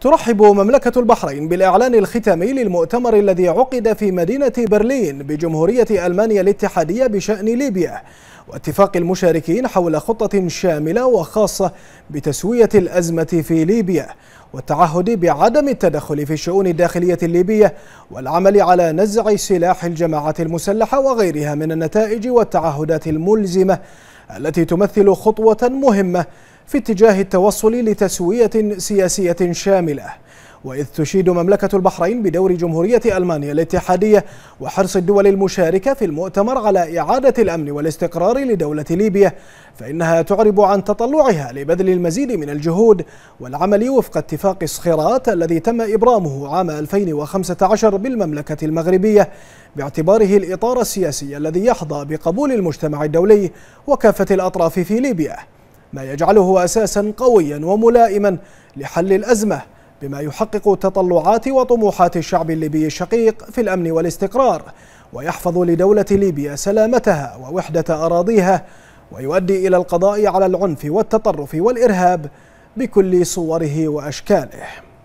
ترحب مملكة البحرين بالإعلان الختامي للمؤتمر الذي عقد في مدينة برلين بجمهورية ألمانيا الاتحادية بشأن ليبيا واتفاق المشاركين حول خطة شاملة وخاصة بتسوية الأزمة في ليبيا والتعهد بعدم التدخل في الشؤون الداخلية الليبية والعمل على نزع سلاح الجماعات المسلحة وغيرها من النتائج والتعهدات الملزمة التي تمثل خطوة مهمة في اتجاه التوصل لتسوية سياسية شاملة وإذ تشيد مملكة البحرين بدور جمهورية ألمانيا الاتحادية وحرص الدول المشاركة في المؤتمر على إعادة الأمن والاستقرار لدولة ليبيا فإنها تعرب عن تطلعها لبذل المزيد من الجهود والعمل وفق اتفاق صخيرات الذي تم إبرامه عام 2015 بالمملكة المغربية باعتباره الإطار السياسي الذي يحظى بقبول المجتمع الدولي وكافة الأطراف في ليبيا ما يجعله أساسا قويا وملائما لحل الأزمة بما يحقق تطلعات وطموحات الشعب الليبي الشقيق في الأمن والاستقرار ويحفظ لدولة ليبيا سلامتها ووحدة أراضيها ويؤدي إلى القضاء على العنف والتطرف والإرهاب بكل صوره وأشكاله